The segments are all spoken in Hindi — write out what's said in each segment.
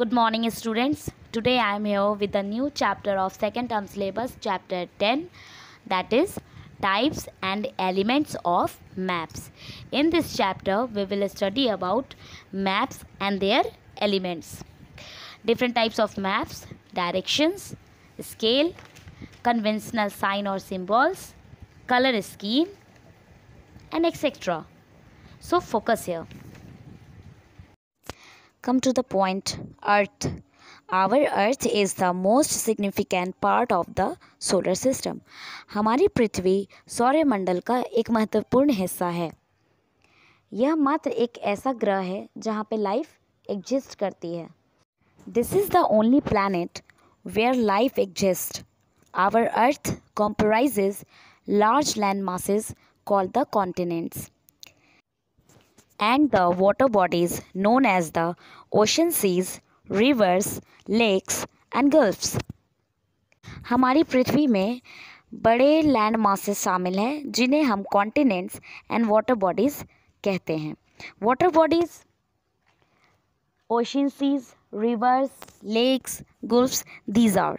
Good morning students. Today I am here with a new chapter of second term syllabus chapter 10 that is types and elements of maps. In this chapter we will study about maps and their elements. Different types of maps, directions, scale, conventional sign or symbols, color scheme and etc. So focus here. Come to the point Earth. Our earth is the most significant part of the solar system हमारी पृथ्वी सौर्यमंडल का एक महत्वपूर्ण हिस्सा है यह मात्र एक ऐसा ग्रह है जहाँ पे लाइफ एग्जिस्ट करती है this is the only planet where life exist our earth comprise large land masses call the continents and the water bodies known as the ocean seas rivers lakes and gulfs हमारी पृथ्वी में बड़े लैंड मासेस शामिल हैं जिन्हें हम कॉन्टिनेंट्स एंड वाटर बॉडीज़ कहते हैं water bodies ocean seas rivers lakes gulfs these are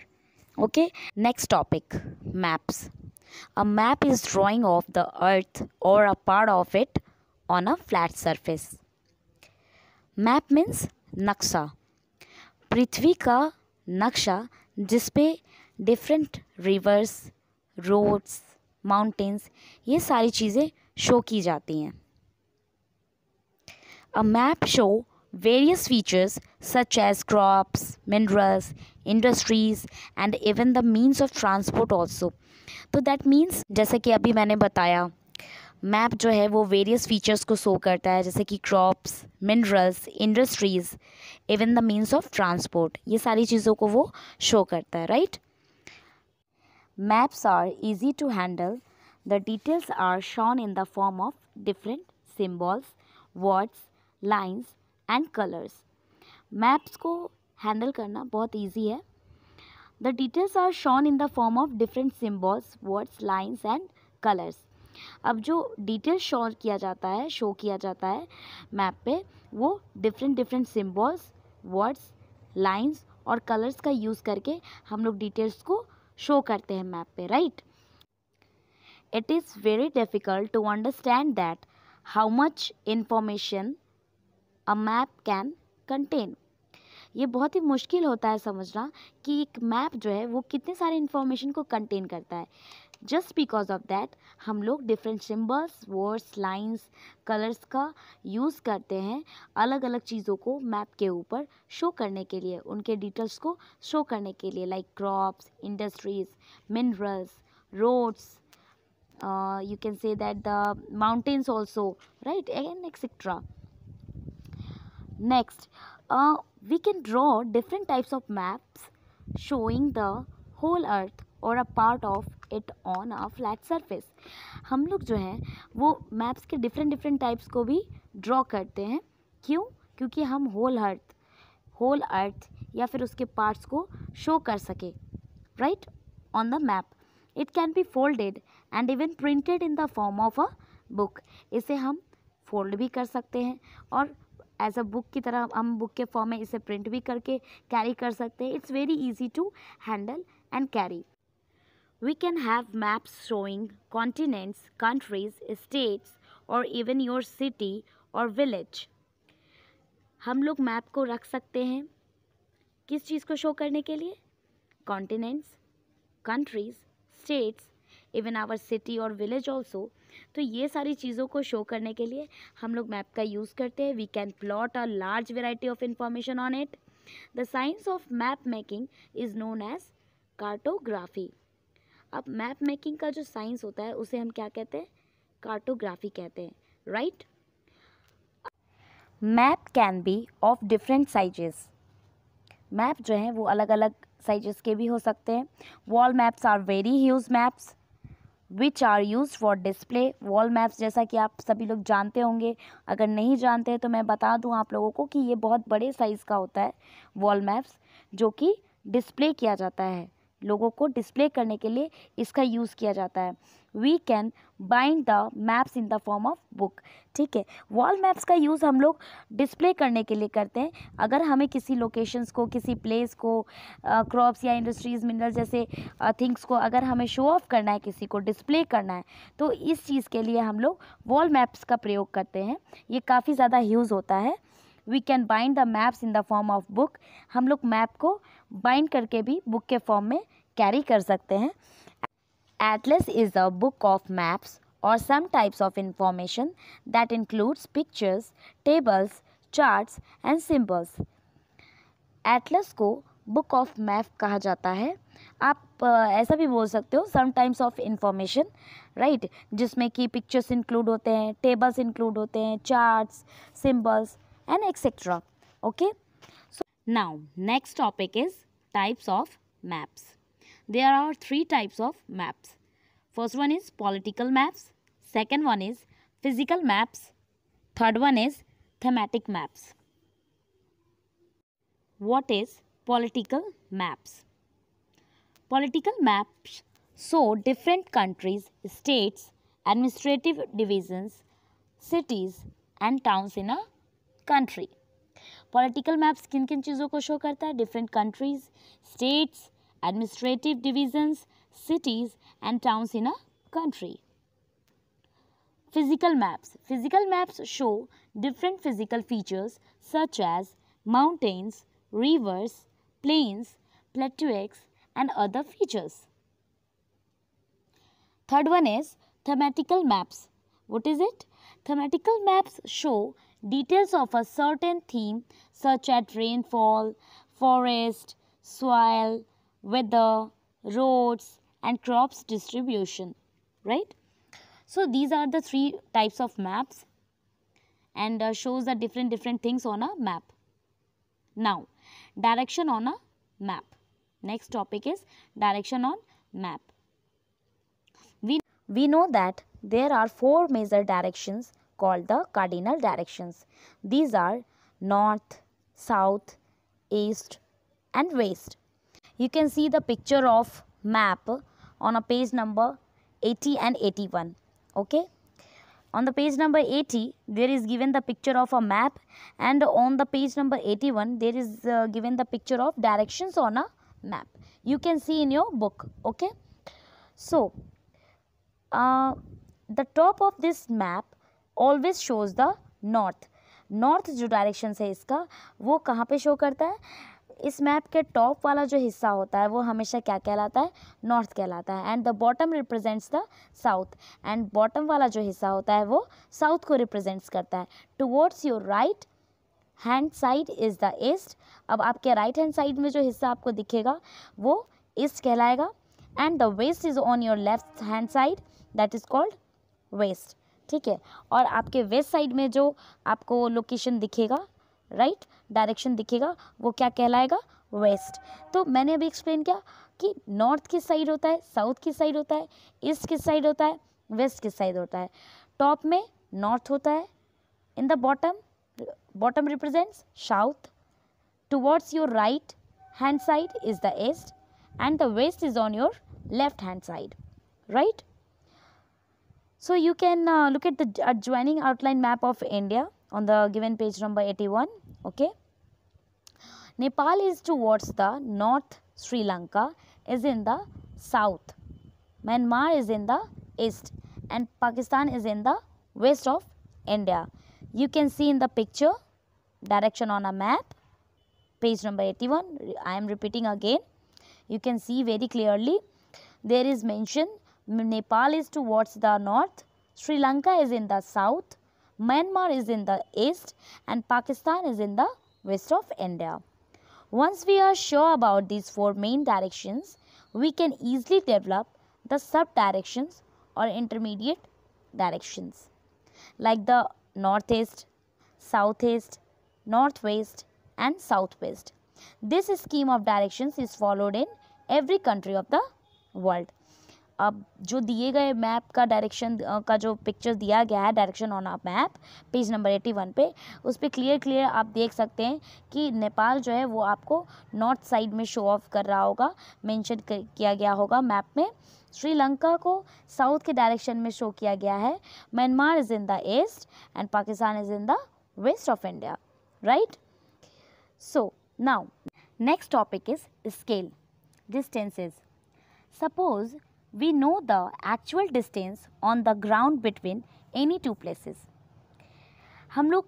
okay next topic maps a map is drawing of the earth और a part of it on a flat surface map means नक्शा पृथ्वी का नक्शा जिसपे डिफरेंट रिवर्स रोड्स माउंटेंस ये सारी चीज़ें शो की जाती हैं a map show various features such as crops minerals industries and even the means of transport also तो दैट मीन्स जैसे कि अभी मैंने बताया मैप जो है वो वेरियस फीचर्स को शो करता है जैसे कि crops minerals industries even the means of transport ये सारी चीज़ों को वो शो करता है right maps are easy to handle the details are shown in the form of different symbols words lines and colours maps को हैंडल करना बहुत ईजी है the details are shown in the form of different symbols words lines and colours अब जो डिटेल शो किया जाता है शो किया जाता है मैप पे वो different different symbols words lines और कलर्स का यूज़ करके हम लोग डिटेल्स को शो करते हैं मैप पे right it is very difficult to understand that how much information a map can contain ये बहुत ही मुश्किल होता है समझना कि एक मैप जो है वो कितने सारे इन्फॉर्मेशन को कंटेन करता है जस्ट बिकॉज ऑफ दैट हम लोग different symbols words lines colours का यूज़ करते हैं अलग अलग चीज़ों को मैप के ऊपर शो करने के लिए उनके डिटेल्स को शो करने के लिए like crops industries minerals roads you can से that the mountains also right and etcetera next we can draw different types of maps showing the whole earth और a part of it on a flat surface हम लोग जो हैं वो मैप्स के डिफरेंट डिफरेंट टाइप्स को भी ड्रॉ करते हैं क्यों क्योंकि हम होल अर्थ होल अर्थ या फिर उसके पार्ट्स को शो कर सके right on the map it can be folded and even printed in the form of a book इसे हम फोल्ड भी कर सकते हैं और एज अ बुक की तरह हम बुक के फॉर्म में इसे प्रिंट भी करके कैरी कर सकते हैं it's very easy to handle and carry We can have maps showing continents, countries, states or even your city और विलेज हम लोग मैप को रख सकते हैं किस चीज़ को शो करने के लिए continents countries states even our city और विलेज ऑल्सो तो ये सारी चीज़ों को शो करने के लिए हम लोग मैप का यूज़ करते हैं we can plot a large variety of information on it the science of map making is known as cartography अब मैप मेकिंग का जो साइंस होता है उसे हम क्या कहते हैं कार्टोग्राफी कहते हैं right map can be of different sizes map जो हैं वो अलग अलग साइजेस के भी हो सकते हैं wall maps are very huge maps which are use for display wall maps जैसा कि आप सभी लोग जानते होंगे अगर नहीं जानते हैं तो मैं बता दूं आप लोगों को कि ये बहुत बड़े साइज़ का होता है वॉल मैप्स जो कि डिस्प्ले किया जाता है लोगों को डिस्प्ले करने के लिए इसका यूज़ किया जाता है we can bind the maps in the form of book ठीक है वॉल मैप्स का यूज़ हम लोग डिस्प्ले करने के लिए करते हैं अगर हमें किसी लोकेशंस को किसी प्लेस को क्रॉप्स या इंडस्ट्रीज़ मिनरल जैसे थिंग्स को अगर हमें शो ऑफ करना है किसी को डिस्प्ले करना है तो इस चीज़ के लिए हम लोग वॉल मैप्स का प्रयोग करते हैं ये काफ़ी ज़्यादा यूज़ होता है we can bind the maps in the form of book हम लोग मैप को बाइंड करके भी बुक के फॉर्म में कैरी कर सकते हैं atlas is a book of maps और some types of information that includes pictures tables chart and symbols atlas को बुक ऑफ मैप कहा जाता है आप ऐसा भी बोल सकते हो some times of information right जिसमें कि पिक्चर्स इंक्लूड होते हैं टेबल्स इंक्लूड होते हैं charts symbols and etcetera okay Now, next topic is types of maps. There are three types of maps. First one is political maps. Second one is physical maps. Third one is thematic maps. What is political maps? Political maps show different countries, states, administrative divisions, cities and towns in a country. Political maps किन किन चीज़ों को शो करता है different countries states administrative divisions cities and towns in a country physical maps physical maps show different physical features such as mountains rivers plains plateaus and other features third one is thematical maps what is it thematical maps show details of a certain theme such as rainfall, forest, soil, weather, roads and crops distribution, right? So these are the three types of maps and uh, shows the different different things on a map. Now, direction on a map. Next topic is direction on map. We, we know that there are four major directions called the cardinal directions. These are north, south, east and west. You can see the picture of map on a page number 80 and 81. Okay. On the page number 80, there is given the picture of a map and on the page number 81, there is uh, given the picture of directions on a map. You can see in your book. Okay. So, uh, the top of this map always shows the north north जो डायरेक्शन है इसका वो कहाँ पे शो करता है इस मैप के टॉप वाला जो हिस्सा होता है वो हमेशा क्या कहलाता है नॉर्थ कहलाता है and the bottom represents the south and bottom वाला जो हिस्सा होता है वो साउथ को रिप्रेजेंट्स करता है towards your right hand side is the east अब आपके राइट हैंड साइड में जो हिस्सा आपको दिखेगा वो ईस्ट कहलाएगा and the west is on your left hand side that is called west ठीक है और आपके वेस्ट साइड में जो आपको लोकेशन दिखेगा राइट डायरेक्शन दिखेगा वो क्या कहलाएगा वेस्ट तो मैंने अभी एक्सप्लेन किया कि नॉर्थ किस साइड होता है साउथ किस साइड होता है ईस्ट किस साइड होता है वेस्ट किस साइड होता है टॉप में नॉर्थ होता है in the bottom bottom represents south towards your right hand side is the east and the west is on your left hand side right So you can uh, look at the adjoining uh, outline map of India on the given page number 81. Okay. Nepal is towards the north, Sri Lanka is in the south, Myanmar is in the east and Pakistan is in the west of India. You can see in the picture direction on a map page number 81 I am repeating again you can see very clearly there is mention Nepal is towards the north, Sri Lanka is in the south, Myanmar is in the east and Pakistan is in the west of India. Once we are sure about these four main directions, we can easily develop the sub-directions or intermediate directions like the northeast, southeast, northwest and southwest. This scheme of directions is followed in every country of the world. अब जो दिए गए मैप का डायरेक्शन का जो पिक्चर दिया गया है डायरेक्शन ऑन आप map page number eighty one पे उस पर क्लियर क्लियर आप देख सकते हैं कि नेपाल जो है वो आपको नॉर्थ साइड में शो ऑफ कर रहा होगा मेंशन किया गया होगा मैप में श्रीलंका को साउथ के डायरेक्शन में शो किया गया है Myanmar is in the east and Pakistan is in the west of India right so now next topic is scale distances suppose we know the actual distance on the ground between any two places हम लोग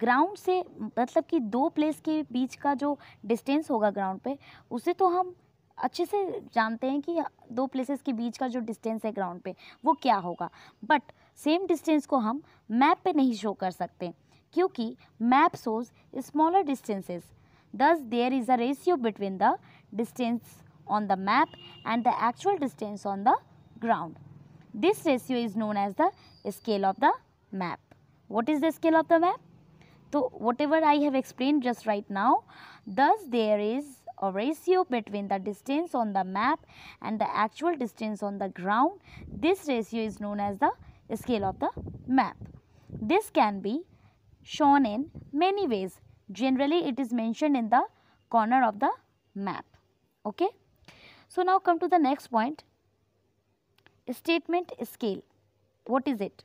ग्राउंड से मतलब कि दो प्लेस के बीच का जो डिस्टेंस होगा ग्राउंड पे उसे तो हम अच्छे से जानते हैं कि दो प्लेसेस के बीच का जो डिस्टेंस है ग्राउंड पे वो क्या होगा बट सेम डिस्टेंस को हम मैप पे नहीं शो कर सकते क्योंकि map shows smaller distances thus there is a ratio between the distance on the map and the actual distance on the ground. This ratio is known as the scale of the map. What is the scale of the map? So whatever I have explained just right now, thus there is a ratio between the distance on the map and the actual distance on the ground. This ratio is known as the scale of the map. This can be shown in many ways. Generally, it is mentioned in the corner of the map. Okay. So now come to the next point. Statement scale. What is it?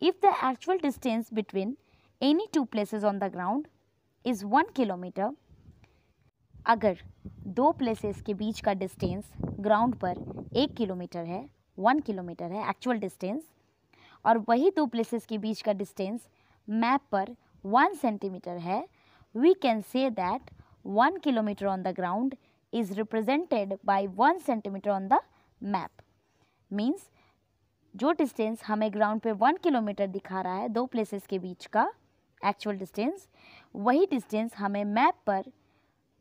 If the actual distance between any two places on the ground is 1 kilometer, अगर दो प्लेसेस के बीच का डिस्टेंस ग्राउंड पर एक किलोमीटर है वन किलोमीटर है एक्चुअल डिस्टेंस और वही दो प्लेसेस के बीच का डिस्टेंस मैप पर वन सेंटीमीटर है वी कैन से that one kilometre on the ground is represented by 1 centimeter on the map. Means जो डिस्टेंस हमें ग्राउंड पे वन किलोमीटर दिखा रहा है दो प्लेसेस के बीच का एक्चुअल डिस्टेंस वही डिस्टेंस हमें मैप पर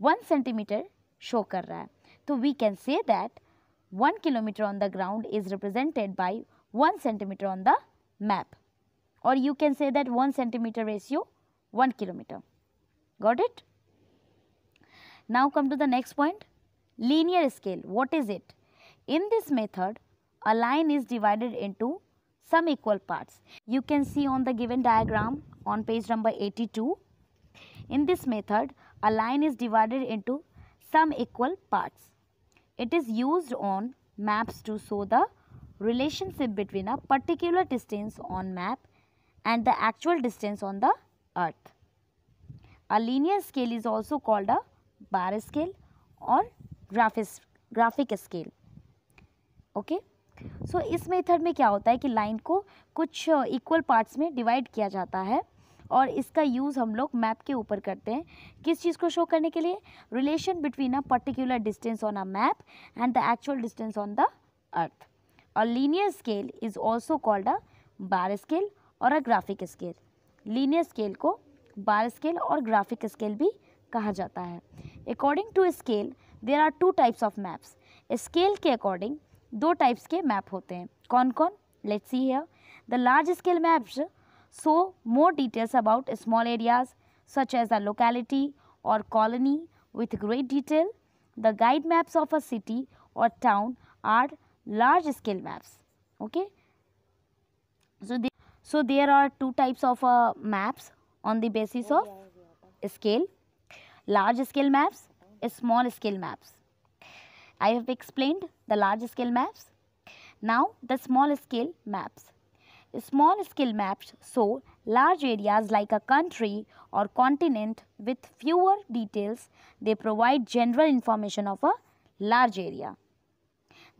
वन सेंटीमीटर शो कर रहा है तो वी कैन से that one kilometre on the ground is represented by one centimetre on the map और यू कैन से that one centimetre ratio one kilometre got it Now come to the next point, linear scale, what is it? In this method, a line is divided into some equal parts. You can see on the given diagram on page number 82. In this method, a line is divided into some equal parts. It is used on maps to show the relationship between a particular distance on map and the actual distance on the earth. A linear scale is also called a bar scale और graphics graphic scale okay so इस मेथड में क्या होता है कि लाइन को कुछ इक्वल uh, पार्ट्स में डिवाइड किया जाता है और इसका यूज़ हम लोग मैप के ऊपर करते हैं किस चीज़ को शो करने के लिए relation between a particular distance on a map and the actual distance on the earth और linear scale is also called a bar scale और a graphic scale linear scale को बार स्केल और ग्राफिक स्केल भी कहा जाता है according to scale there are two types of maps scale के अकॉर्डिंग दो टाइप्स के मैप होते हैं कौन कौन let see here the large scale maps so more details about small areas such as the locality और colony with great detail the guide maps of a city और town are large scale maps okay so there are two types of maps on the basis of scale large scale maps, small scale maps. I have explained the large scale maps. Now the small scale maps. Small scale maps show large areas like a country or continent with fewer details. They provide general information of a large area.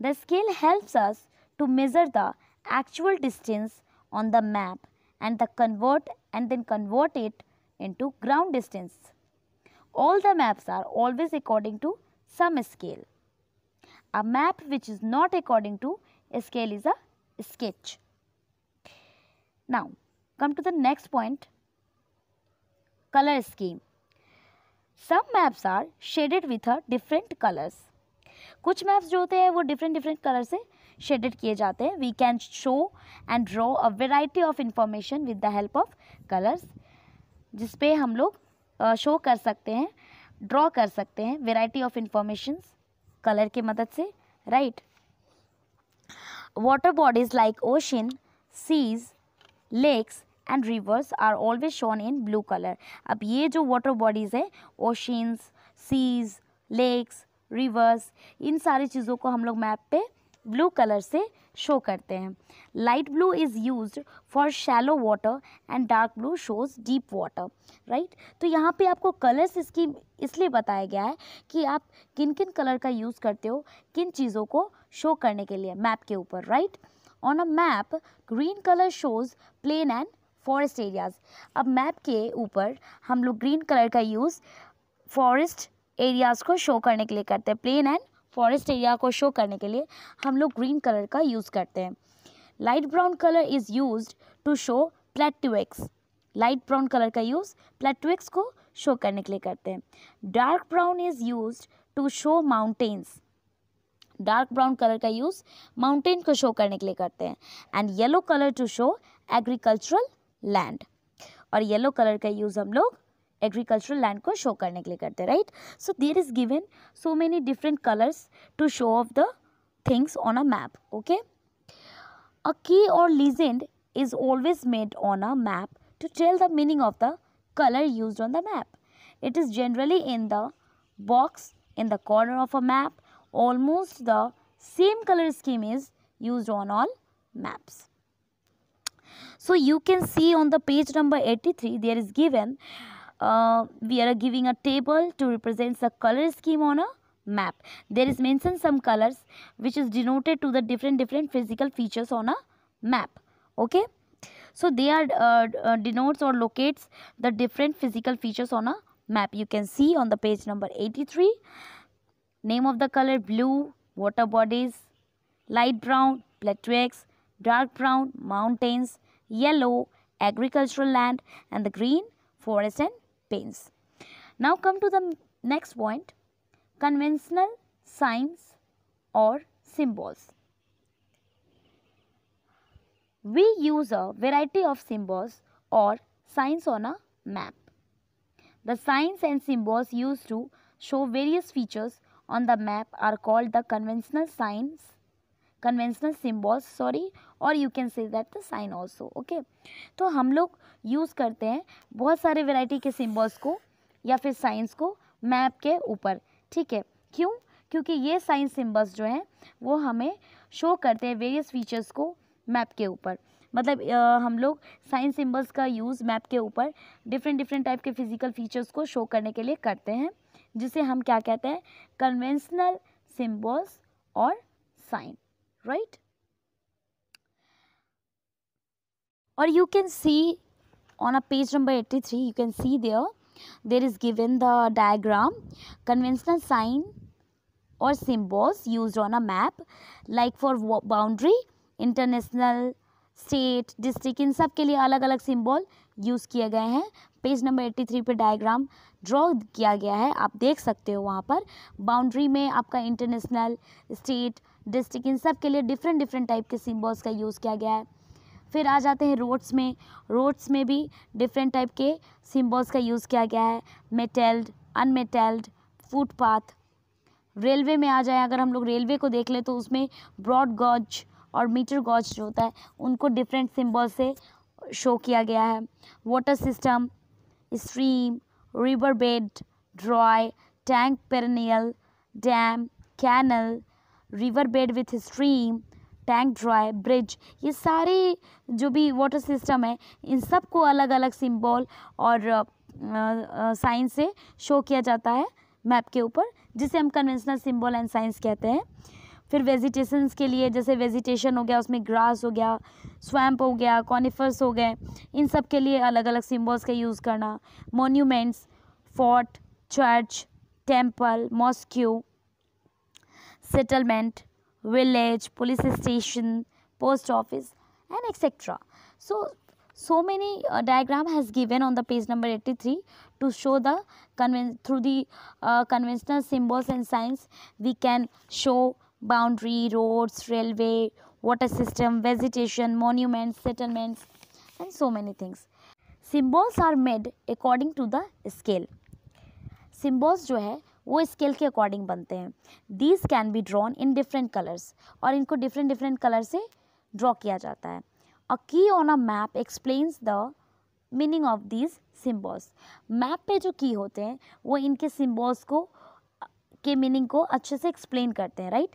The scale helps us to measure the actual distance on the map and the convert and then convert it into ground distance all the maps are always according to some scale. A map which is not according to scale is a sketch. Now, come to the next point, color scheme. Some maps are shaded with a different colors. कुछ मैप्स जो होते हैं वो different डिफरेंट कलर से शेडेड किए जाते हैं we can show and draw a of of information with the help of colours जिस हम लोग शो कर सकते हैं ड्रॉ कर सकते हैं वेराइटी ऑफ इंफॉर्मेशंस कलर की मदद से right water bodies like ocean seas lakes and rivers are always shown in blue colour अब ये जो वाटर बॉडीज़ है ओशंस सीज लेक्स रिवर्स इन सारी चीज़ों को हम लोग मैप पे ब्लू कलर से शो करते हैं light blue is use for shallow water and dark blue shows deep water right तो यहाँ पे आपको कलर्स इसकी इसलिए बताया गया है कि आप किन किन कलर का यूज़ करते हो किन चीज़ों को शो करने के लिए मैप के ऊपर right on a map green colour shows plain and forest areas अब मैप के ऊपर हम लोग ग्रीन कलर का यूज़ फॉरेस्ट एरियाज़ को शो करने के लिए करते हैं प्लेन एंड फॉरेस्ट एरिया को शो करने के लिए हम लोग ग्रीन कलर का यूज़ करते हैं light brown colour is use to show plateaus light brown colour का यूज़ प्लेटिक्स को शो करने के लिए करते हैं dark brown is use to show mountains dark brown colour का यूज़ माउंटेन को शो करने के लिए करते हैं and yellow colour to show agricultural land और येलो कलर का यूज़ हम लोग agricultural land ko show karne ke liye karte right so there is given so many different colors to show off the things on a map okay a key or legend is always made on a map to tell the meaning of the color used on the map it is generally in the box in the corner of a map almost the same color scheme is used on all maps so you can see on the page number 83 there is given uh, we are giving a table to represent the color scheme on a map there is mentioned some colors which is denoted to the different different physical features on a map okay so they are uh, uh, denotes or locates the different physical features on a map you can see on the page number 83 name of the color blue water bodies light brown plateaux dark brown mountains yellow agricultural land and the green forest and pains. Now come to the next point conventional signs or symbols. We use a variety of symbols or signs on a map. The signs and symbols used to show various features on the map are called the conventional signs conventional symbols sorry और यू कैन से that the sign also okay तो हम लोग यूज़ करते हैं बहुत सारे वेराइटी के सिम्बॉल्स को या फिर साइंस को मैप के ऊपर ठीक है क्यों क्योंकि ये साइंस सिम्बल्स जो हैं वो हमें शो करते हैं वेरियस फीचर्स को मैप के ऊपर मतलब आ, हम लोग साइंस सिम्बल्स का यूज़ मैप के ऊपर डिफरेंट डिफरेंट टाइप के फिजिकल फीचर्स को शो करने के लिए करते हैं जिसे हम क्या कहते हैं कन्वेंसनल सिम्बल्स और sign right or you can see on a page number 83 you can see there there is given the diagram conventional sign or symbols used on a map like for boundary international state district इन सब के लिए अलग अलग सिंबल यूज़ किए गए हैं पेज नंबर 83 पे डायग्राम ड्रॉ किया गया है आप देख सकते हो वहाँ पर बाउंड्री में आपका इंटरनेशनल स्टेट डिस्ट्रिक्ट इन सब के लिए डिफरेंट डिफरेंट टाइप के सिम्बॉल्स का यूज़ किया गया है फिर आ जाते हैं रोड्स में रोड्स में भी डिफरेंट टाइप के सिम्बॉल्स का यूज़ किया गया है मेटेल्ड अनमेटेल्ड फुटपाथ रेलवे में आ जाए अगर हम लोग रेलवे को देख ले तो उसमें ब्रॉड गॉज और मीटर गॉज जो होता है उनको डिफरेंट सिम्बॉल से शो किया गया है water system stream river bed dry tank perennial dam canal river bed with stream tank dry bridge ये सारे जो भी वाटर सिस्टम है इन सब को अलग अलग सिंबल और साइंस से शो किया जाता है मैप के ऊपर जिसे हम कन्वेंशनल सिंबल एंड साइंस कहते हैं फिर वेजिटेशन के लिए जैसे वेजिटेशन हो गया उसमें ग्रास हो गया स्वैम्प हो गया कॉनिफर्स हो गए इन सब के लिए अलग अलग सिम्बल्स का यूज़ करना monuments fort church temple mosque settlement, village, police station, post office and etc. So, so many uh, diagram has given on the page number 83 to show the through the uh, conventional symbols and signs we can show boundary, roads, railway, water system, vegetation, monuments, settlements and so many things. Symbols are made according to the scale. Symbols जो है वो स्केल के अकॉर्डिंग बनते हैं these can be drawn in different colours और इनको डिफरेंट डिफरेंट कलर से ड्रॉ किया जाता है a key on a map explains the meaning of these symbols map पे जो की होते हैं वो इनके सिम्बॉल्स को के मीनिंग को अच्छे से एक्सप्लेन करते हैं right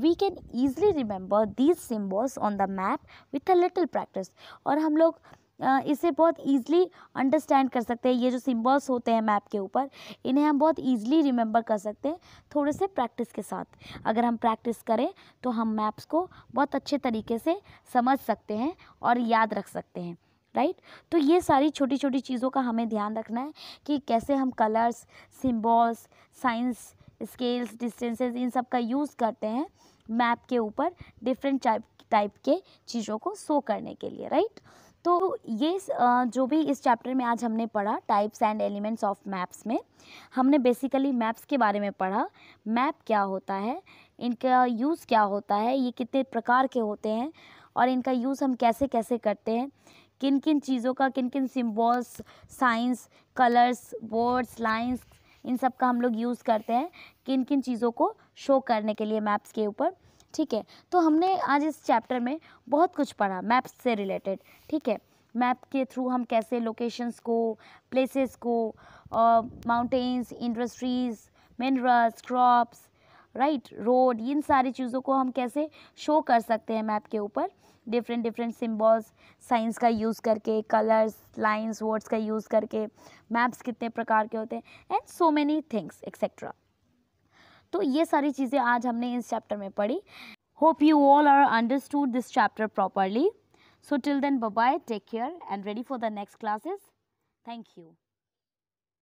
we can easily remember these symbols on the map with a little practice और हम लोग इसे बहुत ईजिली अंडरस्टैंड कर सकते हैं ये जो सिम्बल्स होते हैं मैप के ऊपर इन्हें हम बहुत ईजिली रिमेंबर कर सकते हैं थोड़े से प्रैक्टिस के साथ अगर हम प्रैक्टिस करें तो हम मैप्स को बहुत अच्छे तरीके से समझ सकते हैं और याद रख सकते हैं राइट तो ये सारी छोटी छोटी चीज़ों का हमें ध्यान रखना है कि कैसे हम colours symbols signs scales distances इन सब का यूज़ करते हैं मैप के ऊपर डिफरेंट टाइप टाइप के चीज़ों को शो करने के लिए राइट तो ये जो भी इस चैप्टर में आज हमने पढ़ा types and elements of maps में हमने बेसिकली मैप्स के बारे में पढ़ा मैप क्या होता है इनका यूज़ क्या होता है ये कितने प्रकार के होते हैं और इनका यूज़ हम कैसे कैसे करते हैं किन किन चीज़ों का किन किन symbols signs colours words lines इन सब का हम लोग यूज़ करते हैं किन किन चीज़ों को शो करने के लिए मैप्स के ऊपर ठीक है तो हमने आज इस चैप्टर में बहुत कुछ पढ़ा मैप्स से रिलेटेड ठीक है मैप के थ्रू हम कैसे लोकेशंस को प्लेसेस को mountains industries minerals crops right road इन सारी चीज़ों को हम कैसे शो कर सकते हैं मैप के ऊपर डिफरेंट डिफरेंट सिम्बॉल्स साइंस का यूज़ करके कलर्स लाइंस वर्ड्स का यूज़ करके मैप्स कितने प्रकार के होते हैं and so many things etcetera तो ये सारी चीज़ें आज हमने इस चैप्टर में पढ़ी hope you all are understood this chapter properly so till then bye take care and ready for the next classes thank you